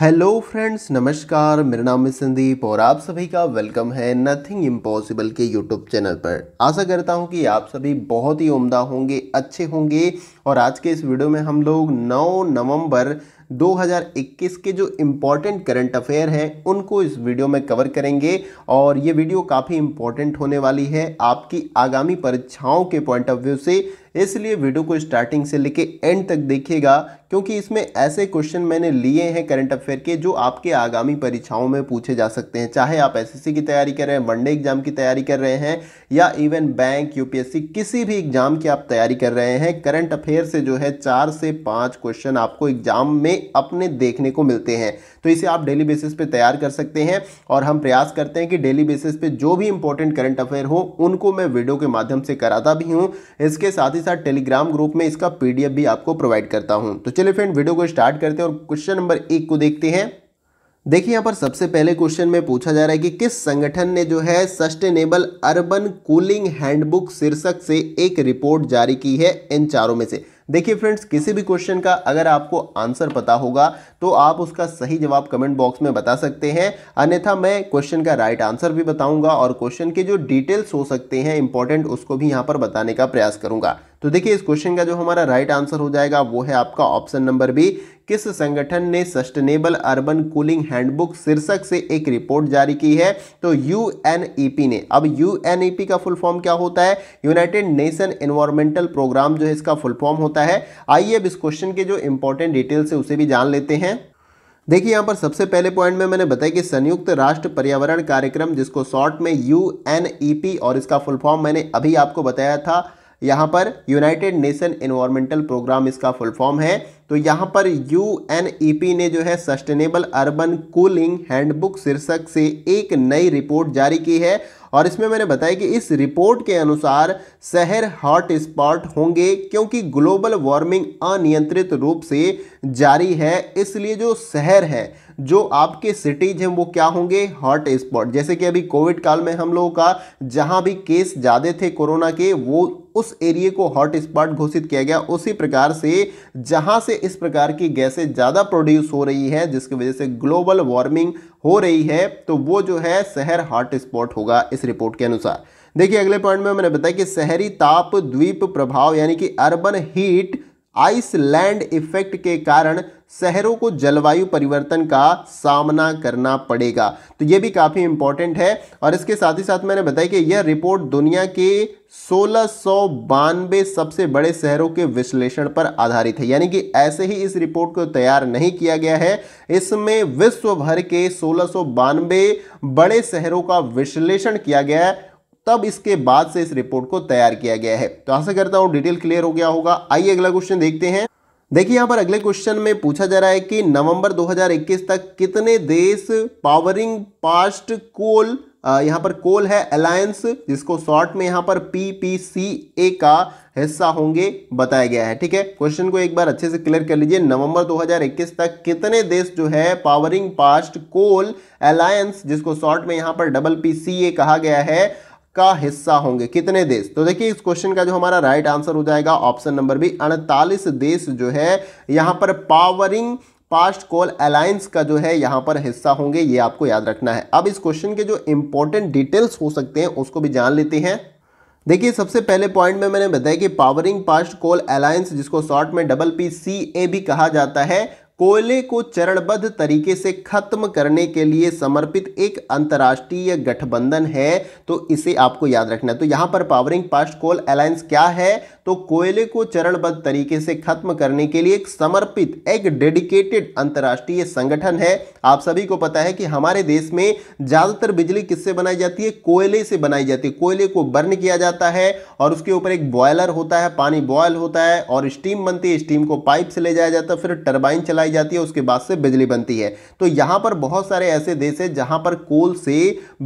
hello friends नमस्कार मेरा नाम है संदीप और आप सभी का वेलकम है नथिंग इम्पॉसिबल के यूट्यूब चैनल पर आशा करता हूं कि आप सभी बहुत ही उम्दा होंगे अच्छे होंगे और आज के इस वीडियो में हम लोग 9 नवंबर 2021 के जो इम्पॉर्टेंट करंट अफेयर हैं उनको इस वीडियो में कवर करेंगे और ये वीडियो काफ़ी इम्पॉर्टेंट होने वाली है आपकी आगामी परीक्षाओं के पॉइंट ऑफ व्यू से इसलिए वीडियो को स्टार्टिंग से लेके एंड तक देखिएगा क्योंकि इसमें ऐसे क्वेश्चन मैंने लिए हैं करंट अफेयर के जो आपके आगामी परीक्षाओं में पूछे जा सकते हैं चाहे आप एसएससी की तैयारी कर रहे हैं वनडे एग्जाम की तैयारी कर रहे हैं या इवन बैंक यूपीएससी किसी भी एग्जाम की आप तैयारी कर रहे हैं करंट अफेयर से जो है चार से पाँच क्वेश्चन आपको एग्जाम में अपने देखने को मिलते हैं तो इसे आप डेली बेसिस पे तैयार कर सकते हैं और हम प्रयास करते हैं कि डेली बेसिस पे जो भी इंपॉर्टेंट करंट अफेयर हो उनको मैं वीडियो के माध्यम से कराता भी हूँ इसके साथ ही साथ टेलीग्राम ग्रुप में इसका पीडीएफ भी आपको प्रोवाइड करता हूँ तो चलिए फ्रेंड वीडियो को स्टार्ट करते हैं और क्वेश्चन नंबर एक को देखते हैं देखिए यहाँ पर सबसे पहले क्वेश्चन में पूछा जा रहा है कि किस संगठन ने जो है सस्टेनेबल अर्बन कूलिंग हैंडबुक शीर्षक से एक रिपोर्ट जारी की है इन चारों में से देखिए फ्रेंड्स किसी भी क्वेश्चन का अगर आपको आंसर पता होगा तो आप उसका सही जवाब कमेंट बॉक्स में बता सकते हैं अन्यथा मैं क्वेश्चन का राइट आंसर भी बताऊंगा और क्वेश्चन के जो डिटेल्स हो सकते हैं इंपॉर्टेंट उसको भी यहाँ पर बताने का प्रयास करूंगा तो देखिए इस क्वेश्चन का जो हमारा राइट आंसर हो जाएगा वो है आपका ऑप्शन नंबर बी किस संगठन ने सस्टेनेबल अर्बन कूलिंग हैंडबुक शीर्षक से एक रिपोर्ट जारी की है तो यू e ने अब यू e का फुल फॉर्म क्या होता है यूनाइटेड नेशन एनवायरमेंटल प्रोग्राम जो है इसका फुल फॉर्म होता है आइए अब इस क्वेश्चन के जो इंपॉर्टेंट डिटेल्स है उसे भी जान लेते हैं देखिए यहाँ पर सबसे पहले पॉइंट में मैंने बताया कि संयुक्त राष्ट्र पर्यावरण कार्यक्रम जिसको शॉर्ट में यू e और इसका फुल फॉर्म मैंने अभी आपको बताया था यहाँ पर यूनाइटेड नेशन एनवायरमेंटल प्रोग्राम इसका फुल फॉर्म है तो यहाँ पर यू e ने जो है सस्टेनेबल अर्बन कूलिंग हैंडबुक शीर्षक से एक नई रिपोर्ट जारी की है और इसमें मैंने बताया कि इस रिपोर्ट के अनुसार शहर हॉट स्पॉट होंगे क्योंकि ग्लोबल वार्मिंग अनियंत्रित रूप से जारी है इसलिए जो शहर है जो आपके सिटीज हैं वो क्या होंगे हॉट स्पॉट जैसे कि अभी कोविड काल में हम लोगों का जहां भी केस ज़्यादा थे कोरोना के वो उस एरिए को हॉट स्पॉट घोषित किया गया उसी प्रकार से जहां से इस प्रकार की गैसें ज़्यादा प्रोड्यूस हो रही है जिसकी वजह से ग्लोबल वार्मिंग हो रही है तो वो जो है शहर हॉट स्पॉट होगा इस रिपोर्ट के अनुसार देखिए अगले पॉइंट में मैंने बताया कि शहरी ताप द्वीप प्रभाव यानी कि अर्बन हीट आइसलैंड इफेक्ट के कारण शहरों को जलवायु परिवर्तन का सामना करना पड़ेगा तो ये भी काफ़ी इंपॉर्टेंट है और इसके साथ ही साथ मैंने बताया कि यह रिपोर्ट दुनिया के सोलह सबसे बड़े शहरों के विश्लेषण पर आधारित है यानी कि ऐसे ही इस रिपोर्ट को तैयार नहीं किया गया है इसमें विश्व भर के सोलह बड़े शहरों का विश्लेषण किया गया है तब इसके बाद से इस रिपोर्ट को तैयार किया गया है तो आशा करता हूँ डिटेल क्लियर हो गया होगा आइए अगला क्वेश्चन देखते हैं देखिए यहाँ पर अगले क्वेश्चन में पूछा जा रहा है कि नवंबर 2021 तक कितने देश पावरिंग पास्ट कोल यहाँ पर कोल है अलायंस जिसको शॉर्ट में यहाँ पर पी का हिस्सा होंगे बताया गया है ठीक है क्वेश्चन को एक बार अच्छे से क्लियर कर लीजिए नवंबर 2021 तक कितने देश जो है पावरिंग पास्ट कोल अलायंस जिसको शॉर्ट में यहाँ पर डबल पी सी ए कहा गया है का हिस्सा होंगे कितने देश तो देखिए इस क्वेश्चन का जो हमारा राइट आंसर हो जाएगा ऑप्शन नंबर बी अड़तालीस देश जो है यहां पर पावरिंग पास्ट कॉल अलायंस का जो है यहां पर हिस्सा होंगे ये आपको याद रखना है अब इस क्वेश्चन के जो इंपॉर्टेंट डिटेल्स हो सकते हैं उसको भी जान लेते हैं देखिए सबसे पहले पॉइंट में मैंने बताया कि पावरिंग पास्ट कोल अलायंस जिसको शॉर्ट में डबल पी सी ए भी कहा जाता है कोयले को चरणबद्ध तरीके से खत्म करने के लिए समर्पित एक अंतर्राष्ट्रीय गठबंधन है तो इसे आपको याद रखना है तो यहां पर पावरिंग पास्ट कोल अलायंस क्या है तो कोयले को चरणबद्ध तरीके से खत्म करने के लिए एक समर्पित एक डेडिकेटेड अंतर्राष्ट्रीय संगठन है आप सभी को पता है कि हमारे देश में ज्यादातर बिजली किससे बनाई जाती है कोयले से बनाई जाती है कोयले को बर्न किया जाता है और उसके ऊपर एक बॉयलर होता है पानी बॉयल होता है और स्टीम बनती है स्टीम को पाइप से ले जाया जाता है फिर टर्बाइन चलाई बनाई जाती है उसके बाद से बिजली बनती है तो यहाँ पर बहुत सारे ऐसे देश हैं जहाँ पर कोल से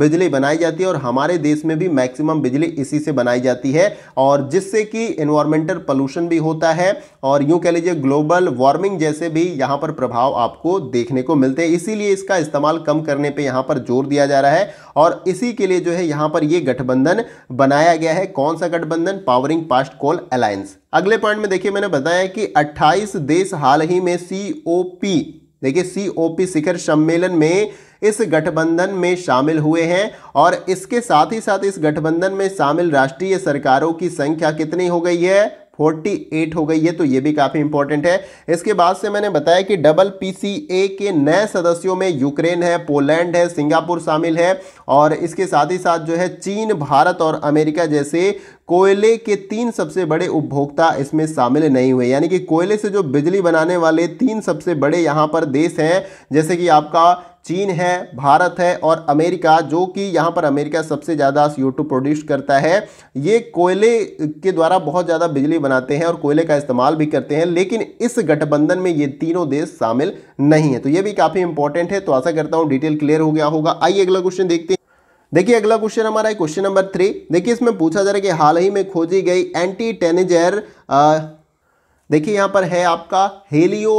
बिजली बनाई जाती है और हमारे देश में भी मैक्सिमम बिजली इसी से बनाई जाती है और जिससे कि इन्वायरमेंटल पोल्यूशन भी होता है और यूँ कह लीजिए ग्लोबल वार्मिंग जैसे भी यहाँ पर प्रभाव आपको देखने को मिलते हैं इसीलिए इसका इस्तेमाल कम करने पर यहाँ पर जोर दिया जा रहा है और इसी के लिए जो है यहाँ पर ये गठबंधन बनाया गया है कौन सा गठबंधन पावरिंग पास्ट कोल अलायंस अगले पॉइंट में देखिए मैंने बताया कि 28 देश हाल ही में सीओपी देखिए सीओपी शिखर सम्मेलन में इस गठबंधन में शामिल हुए हैं और इसके साथ ही साथ इस गठबंधन में शामिल राष्ट्रीय सरकारों की संख्या कितनी हो गई है फोर्टी एट हो गई है तो ये भी काफ़ी इंपॉर्टेंट है इसके बाद से मैंने बताया कि डबल पी के नए सदस्यों में यूक्रेन है पोलैंड है सिंगापुर शामिल है और इसके साथ ही साथ जो है चीन भारत और अमेरिका जैसे कोयले के तीन सबसे बड़े उपभोक्ता इसमें शामिल नहीं हुए यानी कि कोयले से जो बिजली बनाने वाले तीन सबसे बड़े यहाँ पर देश हैं जैसे कि आपका चीन है भारत है और अमेरिका जो कि यहाँ पर अमेरिका सबसे ज़्यादा सी प्रोड्यूस करता है ये कोयले के द्वारा बहुत ज़्यादा बिजली बनाते हैं और कोयले का इस्तेमाल भी करते हैं लेकिन इस गठबंधन में ये तीनों देश शामिल नहीं है तो ये भी काफ़ी इंपॉर्टेंट है तो आशा करता हूँ डिटेल क्लियर हो गया होगा आइए अगला क्वेश्चन देखते हैं देखिए अगला क्वेश्चन हमारा है क्वेश्चन नंबर थ्री देखिए इसमें पूछा जा रहा है कि हाल ही में खोजी गई एंटी टेनेजर देखिए यहाँ पर है आपका हेलियो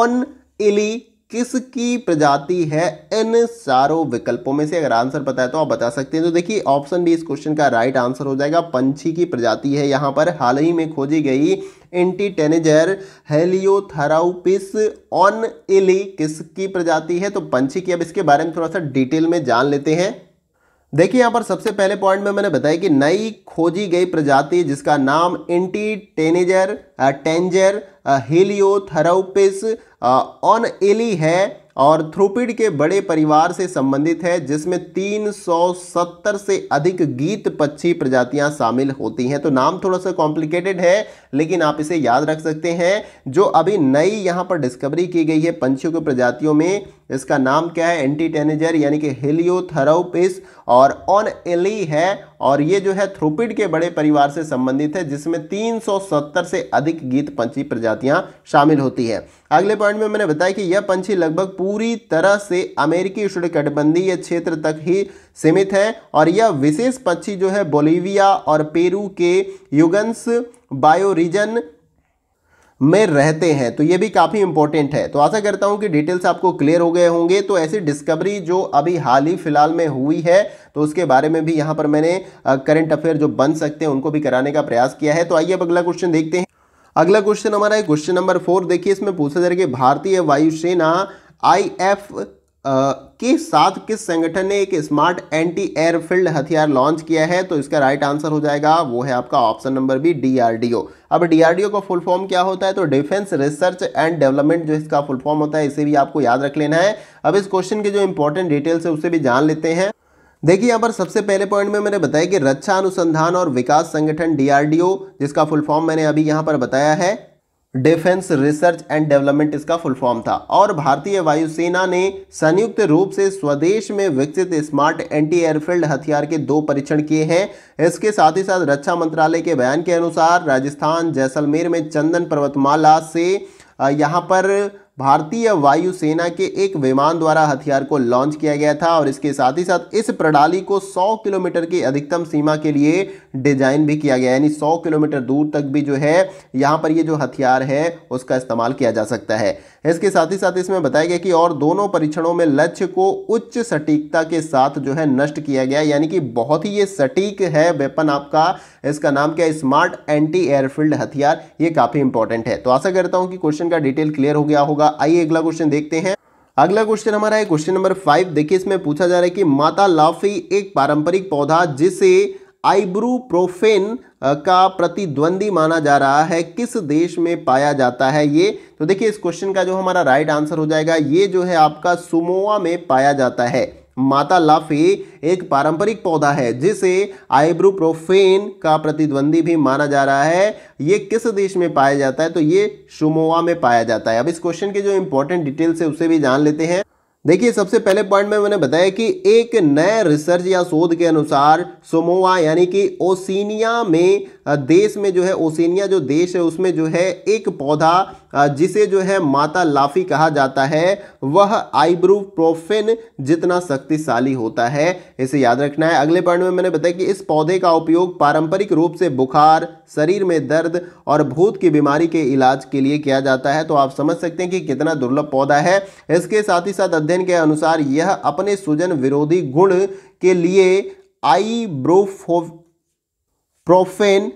ऑन इली किसकी प्रजाति है इन चारों विकल्पों में से अगर आंसर पता है तो आप बता सकते हैं तो देखिए ऑप्शन डी इस क्वेश्चन का राइट आंसर हो जाएगा पंछी की प्रजाति है यहाँ पर हाल ही में खोजी गई एंटी टेनेजर हेलियोथराउपिस ऑन इली किसकी प्रजाति है तो पंछी की अब इसके बारे में थोड़ा सा डिटेल में जान लेते हैं देखिए यहाँ पर सबसे पहले पॉइंट में मैंने बताया कि नई खोजी गई प्रजाति जिसका नाम एंटी टेनेजर टेंजर हिलियोथरोपिस ऑन एली है और थ्रोपिड के बड़े परिवार से संबंधित है जिसमें 370 से अधिक गीत पक्षी प्रजातियां शामिल होती हैं तो नाम थोड़ा सा कॉम्प्लिकेटेड है लेकिन आप इसे याद रख सकते हैं जो अभी नई यहां पर डिस्कवरी की गई है पंछियों की प्रजातियों में इसका नाम क्या है एंटी टेनेजर यानी कि हेलियोथरोपिस और ऑन एली है और ये जो है थ्रोपिड के बड़े परिवार से संबंधित है जिसमें 370 से अधिक गीत पंछी प्रजातियां शामिल होती है अगले पॉइंट में मैंने बताया कि यह पंछी लगभग पूरी तरह से अमेरिकी उष्णकटिबंधीय क्षेत्र तक ही सीमित है और यह विशेष पक्षी जो है बोलीविया और पेरू के युगंस बायोरिजन में रहते हैं तो ये भी काफ़ी इंपॉर्टेंट है तो आशा करता हूँ कि डिटेल्स आपको क्लियर हो गए होंगे तो ऐसी डिस्कवरी जो अभी हाल ही फिलहाल में हुई है तो उसके बारे में भी यहाँ पर मैंने करंट अफेयर जो बन सकते हैं उनको भी कराने का प्रयास किया है तो आइए अब अगला क्वेश्चन देखते हैं अगला क्वेश्चन हमारा है क्वेश्चन नंबर फोर देखिए इसमें पूछा जा रहा है कि भारतीय वायुसेना आई एफ के साथ किस संगठन ने एक स्मार्ट एंटी एयरफील्ड हथियार लॉन्च किया है तो इसका राइट आंसर हो जाएगा वो है आपका ऑप्शन नंबर बी डीआरडीओ अब डीआरडीओ का फुल फॉर्म क्या होता है तो डिफेंस रिसर्च एंड डेवलपमेंट जो इसका फुल फॉर्म होता है इसे भी आपको याद रख लेना है अब इस क्वेश्चन के जो इंपॉर्टेंट डिटेल्स है उसे भी जान लेते हैं देखिए यहाँ पर सबसे पहले पॉइंट में मैंने बताया कि रक्षा अनुसंधान और विकास संगठन डीआरडीओ जिसका फुल फॉर्म मैंने अभी यहाँ पर बताया है डिफेंस रिसर्च एंड डेवलपमेंट इसका फुल फॉर्म था और भारतीय वायुसेना ने संयुक्त रूप से स्वदेश में विकसित स्मार्ट एंटी एयरफील्ड हथियार के दो परीक्षण किए हैं इसके साथ ही साथ रक्षा मंत्रालय के बयान के अनुसार राजस्थान जैसलमेर में चंदन पर्वतमाला से यहाँ पर भारतीय वायुसेना के एक विमान द्वारा हथियार को लॉन्च किया गया था और इसके साथ ही साथ इस प्रणाली को 100 किलोमीटर की अधिकतम सीमा के लिए डिजाइन भी किया गया यानी सौ किलोमीटर दूर तक भी जो है यहां पर ये जो हथियार है उसका इस्तेमाल किया जा सकता है इसके साथ ही साथ इसमें बताया गया कि और दोनों परीक्षणों में लक्ष्य को उच्च सटीकता के साथ जो है नष्ट किया गया यानी कि बहुत ही ये सटीक है वेपन आपका इसका नाम क्या स्मार्ट एंटी एयरफील्ड हथियार ये काफ़ी इंपॉर्टेंट है तो आशा करता हूं कि क्वेश्चन का डिटेल क्लियर हो गया होगा आइए अगला क्वेश्चन देखते हैं अगला क्वेश्चन हमारा है क्वेश्चन नंबर फाइव देखिए इसमें पूछा जा रहा है कि माता लाफी एक पारंपरिक पौधा जिसे आइब्रूप्रोफेन का प्रतिद्वंदी माना जा रहा है किस देश में पाया जाता है ये तो देखिए इस क्वेश्चन का जो हमारा राइट आंसर हो जाएगा ये जो है आपका सुमोआ में पाया जाता है माता लाफी एक पारंपरिक पौधा है जिसे आइब्रूप्रोफेन का प्रतिद्वंदी भी माना जा रहा है ये किस देश में पाया जाता है तो ये सुमोआ में पाया जाता है अब इस क्वेश्चन के जो इंपॉर्टेंट डिटेल्स है उसे भी जान लेते हैं देखिए सबसे पहले पॉइंट में मैंने बताया कि एक नए रिसर्च या शोध के अनुसार सोमोवा यानी कि ओसिनिया में देश में जो है ओसिनिया जो देश है उसमें जो है एक पौधा जिसे जो है माता लाफी कहा जाता है वह आईब्रू प्रोफिन जितना शक्तिशाली होता है इसे याद रखना है अगले पॉइंट में मैंने बताया कि इस पौधे का उपयोग पारंपरिक रूप से बुखार शरीर में दर्द और भूत की बीमारी के इलाज के लिए किया जाता है तो आप समझ सकते हैं कि कितना दुर्लभ पौधा है इसके साथ ही साथ अध्ययन के अनुसार यह अपने सूजन विरोधी गुण के लिए आई प्रोफेन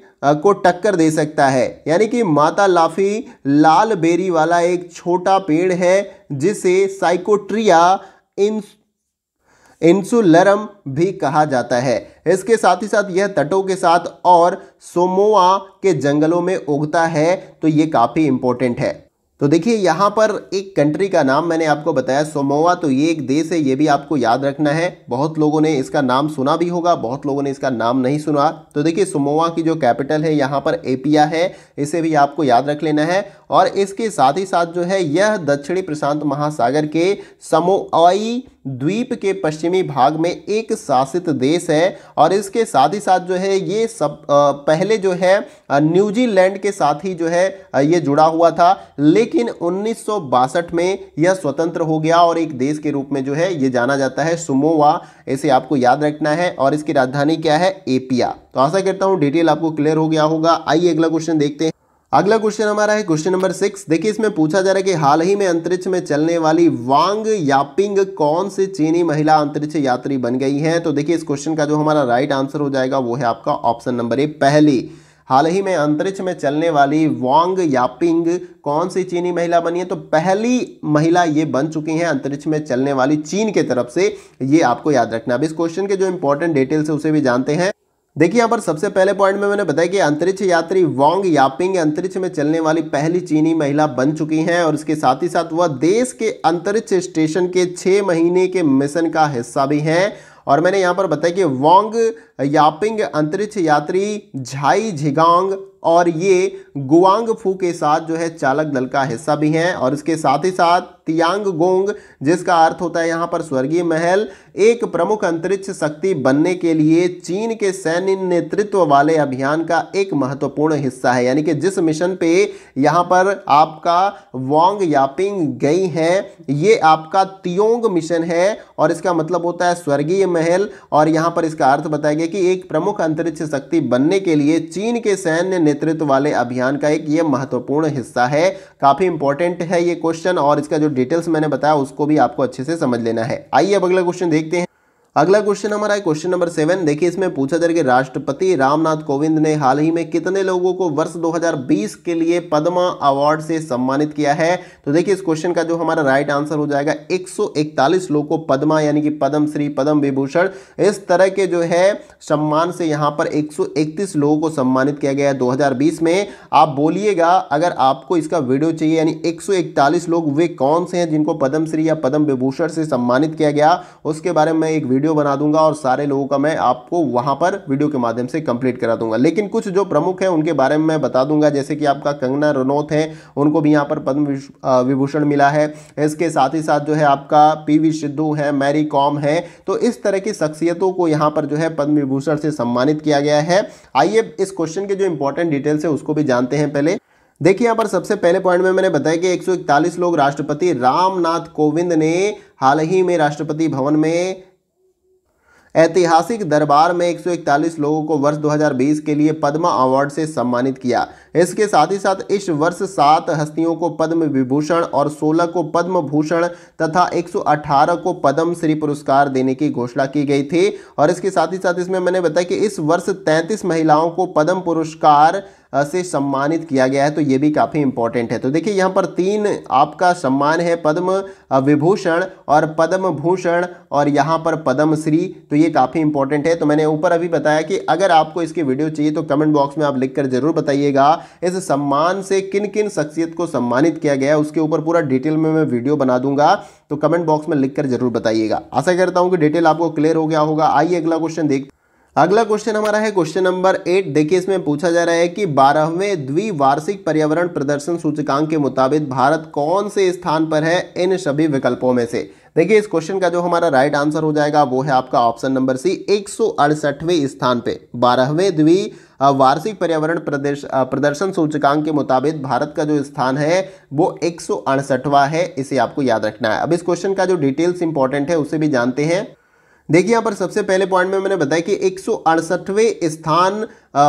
को टक्कर दे सकता है यानी कि माता लाफी लाल बेरी वाला एक छोटा पेड़ है जिसे साइकोट्रिया इन इंसुलरम भी कहा जाता है इसके साथ ही साथ यह तटों के साथ और सोमोआ के जंगलों में उगता है तो ये काफ़ी इंपॉर्टेंट है तो देखिए यहाँ पर एक कंट्री का नाम मैंने आपको बताया सोमोवा तो ये एक देश है ये भी आपको याद रखना है बहुत लोगों ने इसका नाम सुना भी होगा बहुत लोगों ने इसका नाम नहीं सुना तो देखिए सोमोवा की जो कैपिटल है यहाँ पर एपिया है इसे भी आपको याद रख लेना है और इसके साथ ही साथ जो है यह दक्षिणी प्रशांत महासागर के समोआई द्वीप के पश्चिमी भाग में एक शासित देश है और इसके साथ ही साथ जो है ये सब पहले जो है न्यूजीलैंड के साथ ही जो है ये जुड़ा हुआ था लेकिन उन्नीस में यह स्वतंत्र हो गया और एक देश के रूप में जो है ये जाना जाता है सुमोवा इसे आपको याद रखना है और इसकी राजधानी क्या है एपिया तो आशा करता हूँ डिटेल आपको क्लियर हो गया होगा आइए अगला क्वेश्चन देखते हैं अगला क्वेश्चन हमारा है क्वेश्चन नंबर सिक्स देखिए इसमें पूछा जा रहा है कि हाल ही में अंतरिक्ष में चलने वाली वांग यापिंग कौन सी चीनी महिला अंतरिक्ष यात्री बन गई हैं तो देखिए इस क्वेश्चन का जो हमारा राइट आंसर हो जाएगा वो है आपका ऑप्शन नंबर ए पहली हाल ही में अंतरिक्ष में चलने वाली वांग यापिंग कौन सी चीनी महिला बनी है तो पहली महिला ये बन चुकी हैं अंतरिक्ष में चलने वाली चीन के तरफ से ये आपको याद रखना अब इस क्वेश्चन के जो इंपॉर्टेंट डिटेल्स है उसे भी जानते हैं देखिए यहाँ पर सबसे पहले पॉइंट में मैंने बताया कि अंतरिक्ष यात्री वांग यापिंग अंतरिक्ष में चलने वाली पहली चीनी महिला बन चुकी हैं और इसके साथ ही साथ वह देश के अंतरिक्ष स्टेशन के छः महीने के मिशन का हिस्सा भी हैं और मैंने यहाँ पर बताया कि वांग यापिंग अंतरिक्ष यात्री झाई झिगांग और ये गुआंग फू के साथ जो है चालक दल का हिस्सा भी हैं और इसके साथ ही साथ तियांग गोंग जिसका अर्थ होता है यहाँ पर स्वर्गीय महल एक प्रमुख अंतरिक्ष शक्ति बनने के लिए चीन के सैन्य नेतृत्व वाले अभियान का एक महत्वपूर्ण हिस्सा है यानी कि जिस मिशन पे यहाँ पर आपका वांग यापिंग गई है ये आपका तियोंग मिशन है और इसका मतलब होता है स्वर्गीय महल और यहाँ पर इसका अर्थ बताया गया कि एक प्रमुख अंतरिक्ष शक्ति बनने के लिए चीन के सैन्य नेतृत्व वाले अभियान का एक ये महत्वपूर्ण हिस्सा है काफ़ी इंपॉर्टेंट है ये क्वेश्चन और इसका जो डिटेल्स मैंने बताया उसको भी आपको अच्छे से समझ लेना है आइए अब अगला क्वेश्चन देखते हैं अगला क्वेश्चन हमारा है क्वेश्चन नंबर सेवन देखिए इसमें पूछा जा रहा है कि राष्ट्रपति रामनाथ कोविंद ने हाल ही में कितने लोगों को वर्ष 2020 के लिए पद्मा अवार्ड से सम्मानित किया है तो देखिए इस क्वेश्चन का जो हमारा राइट आंसर हो जाएगा 141 लोगों को पद्मा यानी कि पद्म श्री पद्म विभूषण इस तरह के जो है सम्मान से यहाँ पर एक लोगों को सम्मानित किया गया है दो में आप बोलिएगा अगर आपको इसका वीडियो चाहिए यानी एक लोग वे कौन से हैं जिनको पद्मश्री या पद्म विभूषण से सम्मानित किया गया उसके बारे में एक वीडियो वीडियो बना दूंगा और सारे लोगों का मैं आपको वहां पर वीडियो के माध्यम से कंप्लीट करा दूंगा लेकिन कुछ जो प्रमुख है उनके बारे में मैं बता दूंगा जैसे कि आपका कंगना रनौत है उनको भी यहाँ पर पद्म विभूषण मिला है इसके साथ ही साथ जो है आपका पी सिद्धू है मैरी कॉम है तो इस तरह की शख्सियतों को यहाँ पर जो है पद्म विभूषण से सम्मानित किया गया है आइए इस क्वेश्चन के जो इंपॉर्टेंट डिटेल्स है उसको भी जानते हैं पहले देखिए यहाँ पर सबसे पहले पॉइंट में मैंने बताया कि 141 लोग राष्ट्रपति रामनाथ कोविंद ने हाल ही में राष्ट्रपति भवन में ऐतिहासिक दरबार में 141 लोगों को वर्ष 2020 के लिए पद्म अवार्ड से सम्मानित किया इसके साथ ही साथ इस वर्ष सात हस्तियों को पद्म विभूषण और 16 को पद्म भूषण तथा 118 को पद्म श्री पुरस्कार देने की घोषणा की गई थी और इसके साथ ही साथ इसमें मैंने बताया कि इस वर्ष तैंतीस महिलाओं को पद्म पुरस्कार से सम्मानित किया गया है तो ये भी काफ़ी इंपॉर्टेंट है तो देखिए यहाँ पर तीन आपका सम्मान है पद्म विभूषण और पद्म भूषण और यहाँ पर पद्मश्री तो ये काफ़ी इंपॉर्टेंट है तो मैंने ऊपर अभी बताया कि अगर आपको इसकी वीडियो चाहिए तो कमेंट बॉक्स में आप लिखकर जरूर बताइएगा इस सम्मान से किन किन शख्सियत को सम्मानित किया गया उसके ऊपर पूरा डिटेल में मैं वीडियो बना दूंगा तो कमेंट बॉक्स में लिख कर जरूर बताइएगा आशा करता हूँ कि डिटेल आपको क्लियर हो गया होगा आइए अगला क्वेश्चन देख अगला क्वेश्चन हमारा है क्वेश्चन नंबर एट देखिए इसमें पूछा जा रहा है कि बारहवें द्विवार्षिक पर्यावरण प्रदर्शन सूचकांक के मुताबिक भारत कौन से स्थान पर है इन सभी विकल्पों में से देखिए इस क्वेश्चन का जो हमारा राइट आंसर हो जाएगा वो है आपका ऑप्शन नंबर सी एक स्थान पे बारहवें द्वि वार्षिक पर्यावरण प्रदर्शन सूचकांक के मुताबिक भारत का जो स्थान है वो एक है इसे आपको याद रखना है अब इस क्वेश्चन का जो डिटेल्स इंपॉर्टेंट है उसे भी जानते हैं देखिए यहाँ पर सबसे पहले पॉइंट में मैंने बताया कि एक स्थान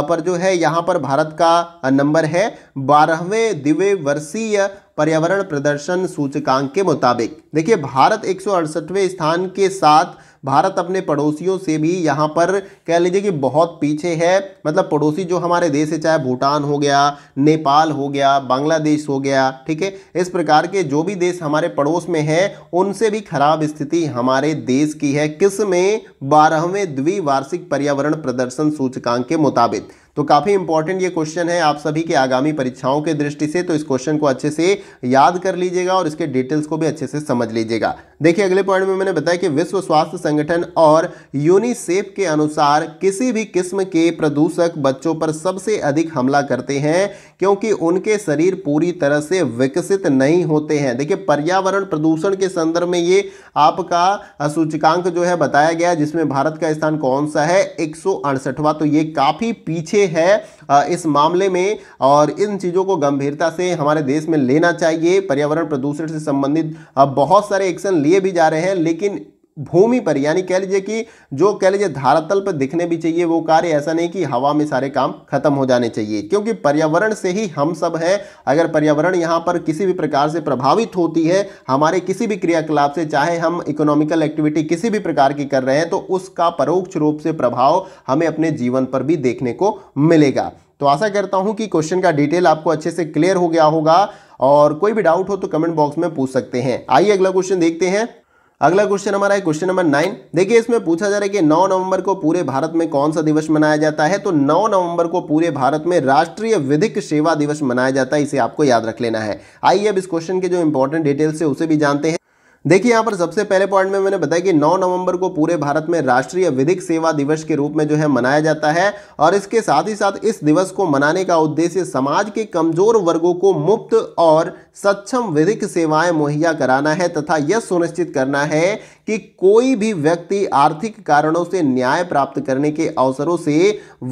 पर जो है यहाँ पर भारत का नंबर है बारहवें दिव्य वर्षीय पर्यावरण प्रदर्शन सूचकांक के मुताबिक देखिए भारत एक स्थान के साथ भारत अपने पड़ोसियों से भी यहाँ पर कह लीजिए कि बहुत पीछे है मतलब पड़ोसी जो हमारे देश है चाहे भूटान हो गया नेपाल हो गया बांग्लादेश हो गया ठीक है इस प्रकार के जो भी देश हमारे पड़ोस में है उनसे भी खराब स्थिति हमारे देश की है किस में बारहवें द्विवार्षिक पर्यावरण प्रदर्शन सूचकांक के मुताबिक तो काफ़ी इंपॉर्टेंट ये क्वेश्चन है आप सभी के आगामी परीक्षाओं के दृष्टि से तो इस क्वेश्चन को अच्छे से याद कर लीजिएगा और इसके डिटेल्स को भी अच्छे से समझ लीजिएगा देखिए अगले पॉइंट में मैंने बताया कि विश्व स्वास्थ्य संगठन और यूनिसेफ के अनुसार किसी भी किस्म के प्रदूषक बच्चों पर सबसे अधिक हमला करते हैं क्योंकि उनके शरीर पूरी तरह से विकसित नहीं होते हैं देखिए पर्यावरण प्रदूषण के संदर्भ में ये आपका सूचकांक जो है बताया गया जिसमें भारत का स्थान कौन सा है एक तो ये काफ़ी पीछे है इस मामले में और इन चीज़ों को गंभीरता से हमारे देश में लेना चाहिए पर्यावरण प्रदूषण से संबंधित बहुत सारे एक्शन लिए भी जा रहे हैं लेकिन भूमि पर यानी कह लीजिए कि जो कह लीजिए धारातल पर दिखने भी चाहिए वो कार्य ऐसा नहीं कि हवा में सारे काम खत्म हो जाने चाहिए क्योंकि पर्यावरण से ही हम सब है अगर पर्यावरण यहाँ पर किसी भी प्रकार से प्रभावित होती है हमारे किसी भी क्रियाकलाप से चाहे हम इकोनॉमिकल एक्टिविटी किसी भी प्रकार की कर रहे हैं तो उसका परोक्ष रूप से प्रभाव हमें अपने जीवन पर भी देखने को मिलेगा तो आशा करता हूँ कि क्वेश्चन का डिटेल आपको अच्छे से क्लियर हो गया होगा और कोई भी डाउट हो तो कमेंट बॉक्स में पूछ सकते हैं आइए अगला क्वेश्चन देखते हैं अगला क्वेश्चन हमारा है क्वेश्चन नंबर नाइन देखिए इसमें पूछा जा रहा है कि 9 नवंबर को पूरे भारत में कौन सा दिवस मनाया जाता है तो 9 नवंबर को पूरे भारत में राष्ट्रीय विधिक सेवा दिवस मनाया जाता है इसे आपको याद रख लेना है आइए अब इस क्वेश्चन के जो इंपॉर्टेंट डिटेल्स है उसे भी जानते हैं देखिए यहाँ पर सबसे पहले पॉइंट में मैंने बताया कि 9 नवंबर को पूरे भारत में राष्ट्रीय विधिक सेवा दिवस के रूप में जो है मनाया जाता है और इसके साथ ही साथ इस दिवस को मनाने का उद्देश्य समाज के कमजोर वर्गों को मुफ्त और सक्षम विधिक सेवाएं मुहैया कराना है तथा यह सुनिश्चित करना है कि कोई भी व्यक्ति आर्थिक कारणों से न्याय प्राप्त करने के अवसरों से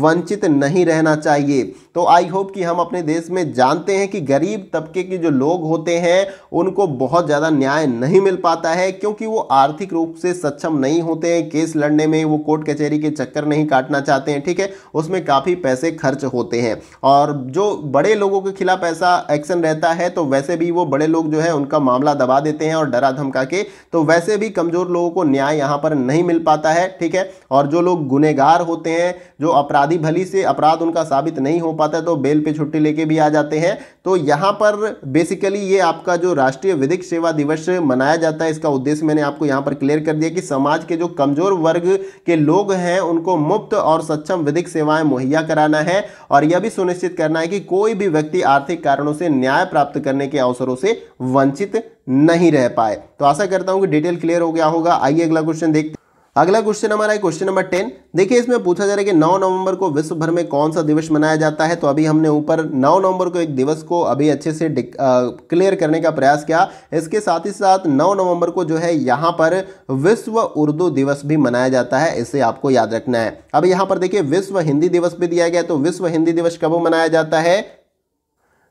वंचित नहीं रहना चाहिए तो आई होप कि हम अपने देश में जानते हैं कि गरीब तबके के जो लोग होते हैं उनको बहुत ज़्यादा न्याय नहीं मिल पाता है क्योंकि वो आर्थिक रूप से सक्षम नहीं होते हैं केस लड़ने में वो कोर्ट कचहरी के चक्कर नहीं काटना चाहते हैं ठीक है उसमें काफ़ी पैसे खर्च होते हैं और जो बड़े लोगों के खिलाफ ऐसा एक्शन रहता है तो वैसे से भी वो बड़े लोग जो है उनका मामला दबा देते हैं और डरा धमका के तो वैसे भी कमज़ोर लोगों को न्याय यहां पर नहीं मिल पाता है ठीक है और जो लोग गुनेगार होते हैं जो अपराधी भली से अपराध उनका साबित नहीं हो पाता तो बेल पे छुट्टी लेके भी आ जाते हैं तो यहां पर बेसिकली ये आपका जो राष्ट्रीय विधिक सेवा दिवस मनाया जाता है इसका उद्देश्य मैंने आपको यहां पर क्लियर कर दिया कि समाज के जो कमजोर वर्ग के लोग हैं उनको मुफ्त और सक्षम विधिक सेवाएं मुहैया कराना है और यह भी सुनिश्चित करना है कि कोई भी व्यक्ति आर्थिक कारणों से न्याय प्राप्त करने के अवसरों से वंचित नहीं रह पाए तो आशा करता हूं कि डिटेल क्लियर हो गया होगा आइए अगला क्वेश्चन देखते अगला क्वेश्चन हमारा है क्वेश्चन नंबर टेन देखिए इसमें पूछा जा रहा है कि नौ नवंबर को विश्व भर में कौन सा दिवस मनाया जाता है तो अभी हमने ऊपर नौ नवंबर को एक दिवस को अभी अच्छे से क्लियर करने का प्रयास किया इसके साथ ही साथ नौ नवंबर को जो है यहां पर विश्व उर्दू दिवस भी मनाया जाता है इसे आपको याद रखना है अब यहां पर देखिए विश्व हिंदी दिवस भी दिया गया तो विश्व हिंदी दिवस कब मनाया जाता है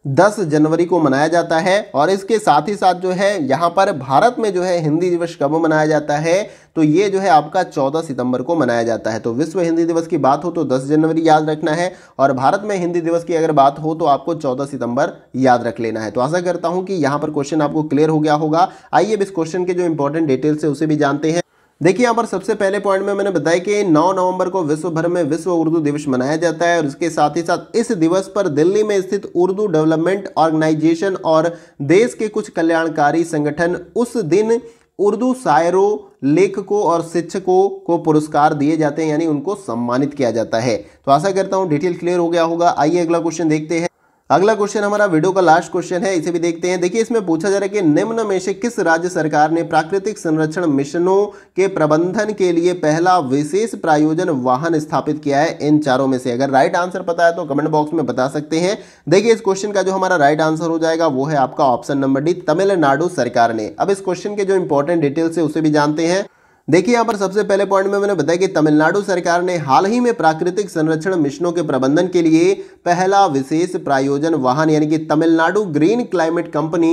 दस जनवरी को मनाया जाता है और इसके साथ ही साथ जो है यहाँ पर भारत में जो है हिंदी दिवस कब मनाया जाता है तो ये जो है आपका चौदह सितंबर को मनाया जाता है तो विश्व हिंदी दिवस की बात हो तो दस जनवरी याद रखना है और भारत में हिंदी दिवस की अगर बात हो तो आपको चौदह सितंबर याद रख लेना है तो आशा करता हूँ कि यहाँ पर क्वेश्चन आपको क्लियर हो गया होगा आइए अब इस क्वेश्चन के जो इंपॉर्टेंट डिटेल्स है उसे भी जानते हैं देखिए यहाँ पर सबसे पहले पॉइंट में मैंने बताया कि 9 नवंबर को विश्व भर में विश्व उर्दू दिवस मनाया जाता है और इसके साथ ही साथ इस दिवस पर दिल्ली में स्थित उर्दू डेवलपमेंट ऑर्गेनाइजेशन और देश के कुछ कल्याणकारी संगठन उस दिन उर्दू शायरों लेखकों और शिक्षकों को पुरस्कार दिए जाते हैं यानी उनको सम्मानित किया जाता है तो आशा करता हूँ डिटेल क्लियर हो गया होगा आइए अगला क्वेश्चन देखते हैं अगला क्वेश्चन हमारा वीडियो का लास्ट क्वेश्चन है इसे भी देखते हैं देखिए इसमें पूछा जा रहा है कि निम्न में से किस राज्य सरकार ने प्राकृतिक संरक्षण मिशनों के प्रबंधन के लिए पहला विशेष प्रायोजन वाहन स्थापित किया है इन चारों में से अगर राइट आंसर पता है तो कमेंट बॉक्स में बता सकते हैं देखिए इस क्वेश्चन का जो हमारा राइट आंसर हो जाएगा वो है आपका ऑप्शन नंबर डी तमिलनाडु सरकार ने अब इस क्वेश्चन के जो इंपॉर्टेंट डिटेल्स है उसे भी जानते हैं देखिए यहाँ पर सबसे पहले पॉइंट में मैंने बताया कि तमिलनाडु सरकार ने हाल ही में प्राकृतिक संरक्षण मिशनों के प्रबंधन के लिए पहला विशेष प्रायोजन वाहन यानी कि तमिलनाडु ग्रीन क्लाइमेट कंपनी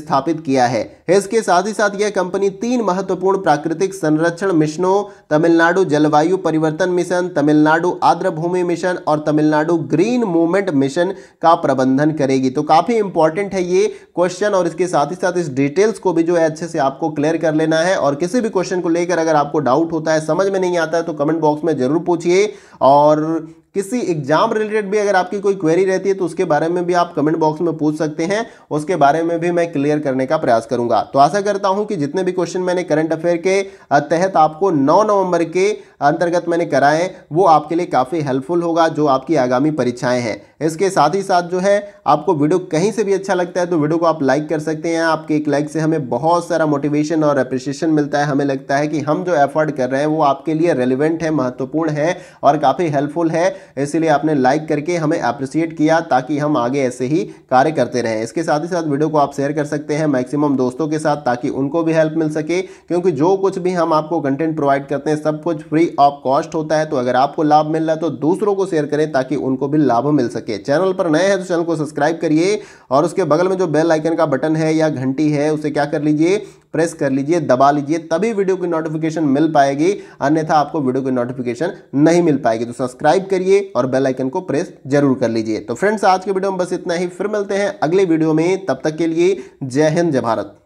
स्थापित किया है इसके साथ ही साथ यह कंपनी तीन महत्वपूर्ण प्राकृतिक संरक्षण मिशनों तमिलनाडु जलवायु परिवर्तन मिशन तमिलनाडु आर्द्र भूमि मिशन और तमिलनाडु ग्रीन मूवमेंट मिशन का प्रबंधन करेगी तो काफ़ी इंपॉर्टेंट है ये क्वेश्चन और इसके साथ ही साथ इस डिटेल्स को भी जो है अच्छे से आपको क्लियर कर लेना है और किसी भी क्वेश्चन को लेकर लेकर अगर आपको डाउट होता है समझ में नहीं आता है तो कमेंट बॉक्स में ज़रूर पूछिए और किसी एग्जाम रिलेटेड भी अगर आपकी कोई क्वेरी रहती है तो उसके बारे में भी आप कमेंट बॉक्स में पूछ सकते हैं उसके बारे में भी मैं क्लियर करने का प्रयास करूंगा तो आशा करता हूं कि जितने भी क्वेश्चन मैंने करंट अफेयर के तहत आपको 9 नवंबर के अंतर्गत मैंने कराए वो आपके लिए काफ़ी हेल्पफुल होगा जो आपकी आगामी परीक्षाएं हैं इसके साथ ही साथ जो है आपको वीडियो कहीं से भी अच्छा लगता है तो वीडियो को आप लाइक कर सकते हैं आपके एक लाइक से हमें बहुत सारा मोटिवेशन और अप्रिसिएशन मिलता है हमें लगता है कि हम जो एफर्ट कर रहे हैं वो आपके लिए रेलिवेंट है महत्वपूर्ण है और काफ़ी हेल्पफुल है इसीलिए आपने लाइक करके हमें अप्रिसिएट किया ताकि हम आगे ऐसे ही कार्य करते रहें इसके साथ ही साथ वीडियो को आप शेयर कर सकते हैं मैक्सिमम दोस्तों के साथ ताकि उनको भी हेल्प मिल सके क्योंकि जो कुछ भी हम आपको कंटेंट प्रोवाइड करते हैं सब कुछ फ्री ऑफ कॉस्ट होता है तो अगर आपको लाभ मिल रहा है तो दूसरों को शेयर करें ताकि उनको भी लाभ मिल सके चैनल पर नए हैं तो चैनल को सब्सक्राइब करिए और उसके बगल में जो बेल आइकन का बटन है या घंटी है उसे क्या कर लीजिए प्रेस कर लीजिए दबा लीजिए तभी वीडियो की नोटिफिकेशन मिल पाएगी अन्यथा आपको वीडियो की नोटिफिकेशन नहीं मिल पाएगी तो सब्सक्राइब करिए और बेल आइकन को प्रेस जरूर कर लीजिए तो फ्रेंड्स आज के वीडियो में बस इतना ही फिर मिलते हैं अगले वीडियो में तब तक के लिए जय हिंद जय भारत